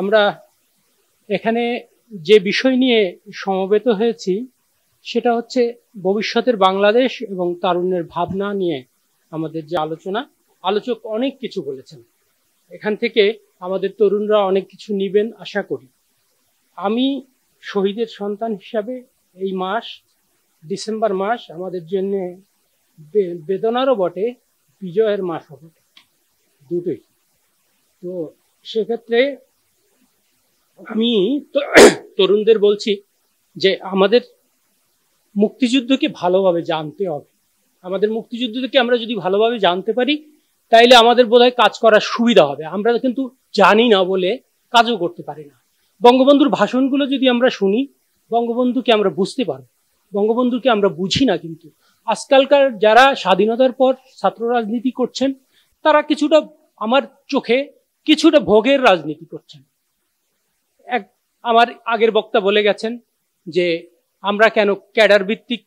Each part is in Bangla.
আমরা এখানে যে বিষয় নিয়ে সমবেত হয়েছি সেটা হচ্ছে ভবিষ্যতের বাংলাদেশ এবং তারুণ্যের ভাবনা নিয়ে আমাদের যে আলোচনা আলোচক অনেক কিছু বলেছেন এখান থেকে আমাদের তরুণরা অনেক কিছু নিবেন আশা করি আমি শহীদের সন্তান হিসাবে এই মাস ডিসেম্বর মাস আমাদের জন্য বেদনারও বটে বিজয়ের মাসও বটে দুটোই তো সেক্ষেত্রে আমি তরুণদের বলছি যে আমাদের মুক্তিযুদ্ধকে ভালোভাবে জানতে হবে আমাদের মুক্তিযুদ্ধকে আমরা যদি ভালোভাবে জানতে পারি তাইলে আমাদের বোধ কাজ করার সুবিধা হবে আমরা কিন্তু জানি না বলে কাজও করতে পারি না বঙ্গবন্ধুর ভাষণগুলো যদি আমরা শুনি বঙ্গবন্ধুকে আমরা বুঝতে পারবো বঙ্গবন্ধুকে আমরা বুঝি না কিন্তু আজকালকার যারা স্বাধীনতার পর ছাত্র রাজনীতি করছেন তারা কিছুটা আমার চোখে কিছুটা ভোগের রাজনীতি করছেন আমার আগের বক্তা বলে গেছেন যে আমরা কেন ক্যাডার ভিত্তিক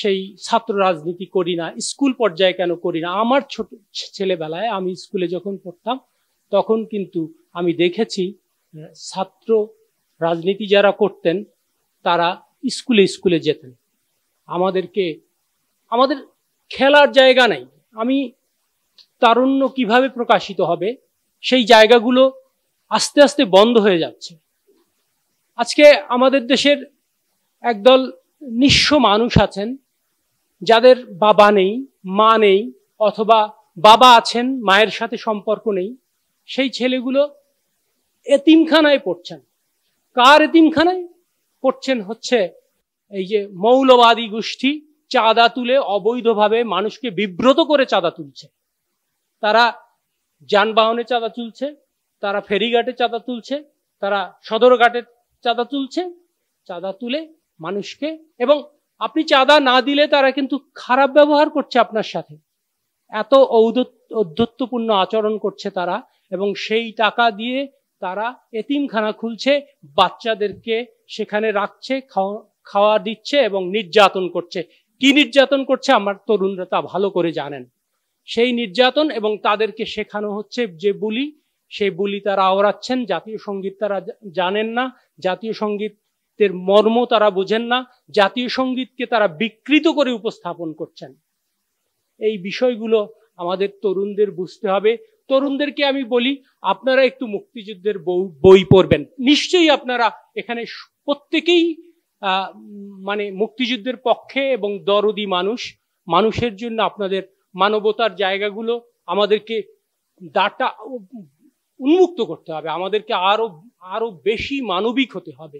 সেই ছাত্র রাজনীতি করি না স্কুল পর্যায়ে কেন করি না আমার ছোট ছেলেবেলায় আমি স্কুলে যখন পড়তাম তখন কিন্তু আমি দেখেছি ছাত্র রাজনীতি যারা করতেন তারা স্কুলে স্কুলে যেতেন আমাদেরকে আমাদের খেলার জায়গা নাই আমি তারুণ্য কিভাবে প্রকাশিত হবে সেই জায়গাগুলো আস্তে আস্তে বন্ধ হয়ে যাচ্ছে আজকে আমাদের দেশের একদল নিঃস্ব মানুষ আছেন যাদের বাবা নেই মা নেই অথবা বাবা আছেন মায়ের সাথে সম্পর্ক নেই সেই ছেলেগুলো এতিমখানায় পড়ছেন কার এতিমখানায় পড়ছেন হচ্ছে এই যে মৌলবাদী গোষ্ঠী চাঁদা তুলে অবৈধভাবে মানুষকে বিব্রত করে চাঁদা তুলছে তারা যানবাহনে চাঁদা তুলছে তারা ফেরিঘাটে চাঁদা তুলছে তারা সদরঘাটের চাঁদা তুলছে চাঁদা তুলে মানুষকে এবং আপনি চাঁদা না দিলে তারা কিন্তু খারাপ ব্যবহার করছে আপনার সাথে এত ঔদ্ধত্যপূর্ণ আচরণ করছে তারা এবং সেই টাকা দিয়ে তারা এতিমখানা খুলছে বাচ্চাদেরকে সেখানে রাখছে খাওয়া দিচ্ছে এবং নির্যাতন করছে কি নির্যাতন করছে আমার তরুণরা তা ভালো করে জানেন সেই নির্যাতন এবং তাদেরকে শেখানো হচ্ছে যে বুলি সেই বলি তারা আওড়াচ্ছেন জাতীয় সঙ্গীত তারা জানেন না জাতীয় সঙ্গীতের মর্ম তারা বোঝেন না জাতীয় সঙ্গীতকে তারা বিকৃত করে উপস্থাপন করছেন এই বিষয়গুলো আমাদের তরুণদের বুঝতে হবে তরুণদেরকে আমি বলি আপনারা একটু মুক্তিযুদ্ধের বই পড়বেন নিশ্চয়ই আপনারা এখানে প্রত্যেকেই মানে মুক্তিযুদ্ধের পক্ষে এবং দরদি মানুষ মানুষের জন্য আপনাদের মানবতার জায়গাগুলো আমাদেরকে ডাটা উন্মুক্ত করতে হবে আমাদেরকে আরও আরও বেশি মানবিক হতে হবে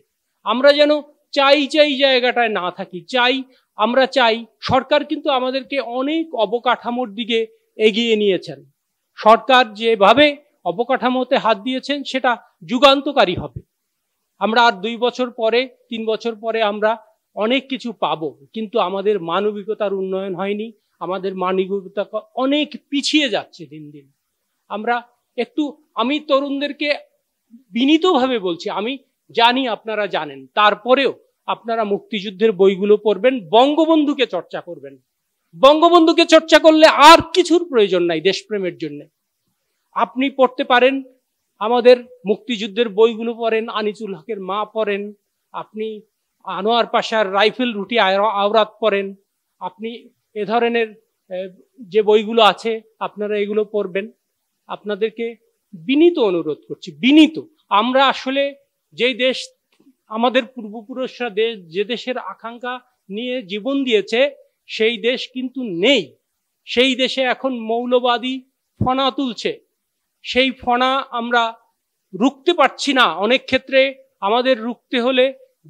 আমরা যেন চাই চাই জায়গাটায় না থাকি চাই আমরা চাই সরকার কিন্তু আমাদেরকে অনেক অবকাঠামোর দিকে এগিয়ে নিয়েছেন সরকার যেভাবে অবকাঠামোতে হাত দিয়েছেন সেটা যুগান্তকারী হবে আমরা আর দুই বছর পরে তিন বছর পরে আমরা অনেক কিছু পাবো কিন্তু আমাদের মানবিকতার উন্নয়ন হয়নি আমাদের মানবিকতা অনেক পিছিয়ে যাচ্ছে দিন দিন আমরা একটু আমি তরুণদেরকে বিনীতভাবে বলছি আমি জানি আপনারা জানেন তারপরেও আপনারা মুক্তিযুদ্ধের বইগুলো পড়বেন বঙ্গবন্ধুকে চর্চা করবেন বঙ্গবন্ধুকে চর্চা করলে আর কিছুর প্রয়োজন নাই দেশপ্রেমের জন্য আপনি পড়তে পারেন আমাদের মুক্তিযুদ্ধের বইগুলো পড়েন আনিচুল হকের মা পড়েন আপনি আনোয়ার পাশার রাইফেল রুটি আওরাত পড়েন আপনি এ ধরনের যে বইগুলো আছে আপনারা এগুলো পড়বেন আপনাদেরকে বিনীত অনুরোধ করছি বিনীত আমরা আসলে যেই দেশ আমাদের পূর্বপুরুষরা দেশ যে দেশের আকাঙ্ক্ষা নিয়ে জীবন দিয়েছে সেই দেশ কিন্তু নেই সেই দেশে এখন মৌলবাদী ফনা তুলছে সেই ফনা আমরা রুখতে পারছি না অনেক ক্ষেত্রে আমাদের রুখতে হলে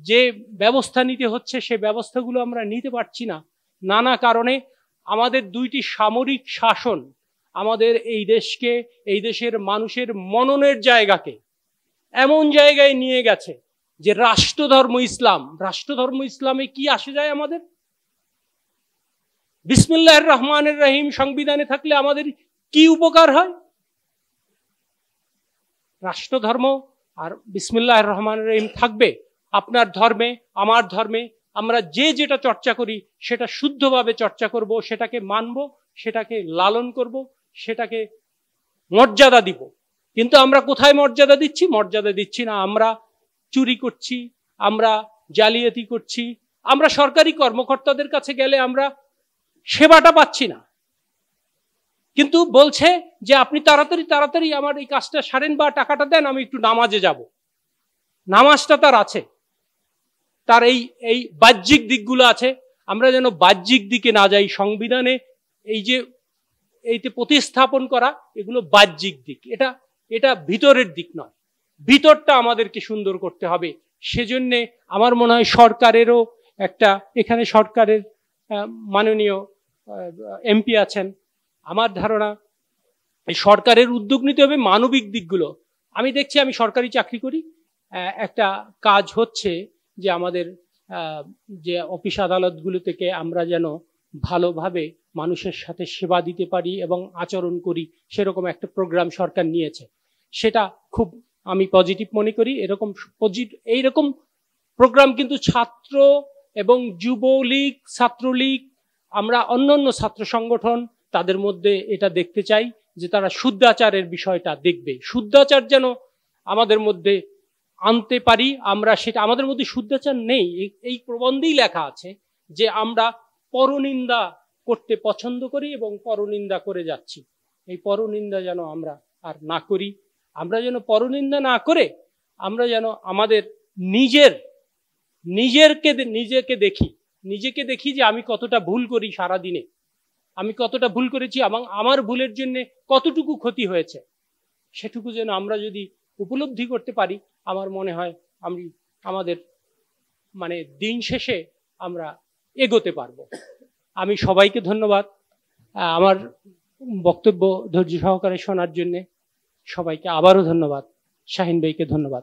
যে ব্যবস্থা নিতে হচ্ছে সে ব্যবস্থাগুলো আমরা নিতে পারছি না নানা কারণে আমাদের দুইটি সামরিক শাসন আমাদের এই দেশকে এই দেশের মানুষের মননের জায়গাকে এমন জায়গায় নিয়ে গেছে যে রাষ্ট্রধর্ম ইসলাম রাষ্ট্রধর্ম ইসলামে কি আসে যায় আমাদের বিসমুল্লাহ রহমানের রাহিম সংবিধানে থাকলে আমাদের কি উপকার হয় রাষ্ট্রধর্ম আর বিসমুল্লাহ রহমানের রহিম থাকবে আপনার ধর্মে আমার ধর্মে আমরা যে যেটা চর্চা করি সেটা শুদ্ধভাবে চর্চা করব সেটাকে মানব সেটাকে লালন করব সেটাকে মর্যাদা দিব কিন্তু আমরা কোথায় মর্যাদা দিচ্ছি মর্যাদা দিচ্ছি না আমরা চুরি করছি আমরা জালিয়াতি করছি আমরা সরকারি কর্মকর্তাদের কাছে গেলে আমরা সেবাটা পাচ্ছি না কিন্তু বলছে যে আপনি তাড়াতাড়ি তাড়াতাড়ি আমার এই কাজটা সারেন বা টাকাটা দেন আমি একটু নামাজে যাব নামাজটা তার আছে তার এই এই বাহ্যিক দিকগুলো আছে আমরা যেন বাহ্যিক দিকে না যাই সংবিধানে এই যে এইতে প্রতিস্থাপন করা এগুলো বাহ্যিক দিক এটা এটা ভিতরের দিক নয় ভিতরটা আমাদেরকে সুন্দর করতে হবে সেজন্যে আমার মনে হয় সরকারেরও একটা এখানে সরকারের মাননীয় এমপি আছেন আমার ধারণা সরকারের উদ্যোগ নিতে হবে মানবিক দিকগুলো আমি দেখছি আমি সরকারি চাকরি করি একটা কাজ হচ্ছে যে আমাদের যে অফিস আদালতগুলো থেকে আমরা যেন ভালোভাবে মানুষের সাথে সেবা দিতে পারি এবং আচরণ করি সেরকম একটা প্রোগ্রাম সরকার নিয়েছে সেটা খুব আমি পজিটিভ মনে করি এরকম এইরকম প্রোগ্রাম কিন্তু ছাত্র এবং যুবলীগ ছাত্রলীগ আমরা অন্যান্য ছাত্র সংগঠন তাদের মধ্যে এটা দেখতে চাই যে তারা শুদ্ধাচারের বিষয়টা দেখবে শুদ্ধাচার যেন আমাদের মধ্যে আনতে পারি আমরা সেটা আমাদের মধ্যে শুদ্ধাচার নেই এই প্রবন্ধেই লেখা আছে যে আমরা পরনিন্দা করতে পছন্দ করি এবং পরনিন্দা করে যাচ্ছি এই পরনিন্দা যেন আমরা আর না করি আমরা যেন পরনিন্দা না করে আমরা যেন আমাদের নিজের নিজেরকে নিজেকে দেখি নিজেকে দেখি যে আমি কতটা ভুল করি সারা দিনে আমি কতটা ভুল করেছি এবং আমার ভুলের জন্য কতটুকু ক্ষতি হয়েছে সেটুকু যেন আমরা যদি উপলব্ধি করতে পারি আমার মনে হয় আমি আমাদের মানে দিন শেষে আমরা এগোতে পারব আমি সবাইকে ধন্যবাদ আমার বক্তব্য ধৈর্য সহকারে শোনার জন্যে সবাইকে আবারও ধন্যবাদ শাহিন ভাইকে ধন্যবাদ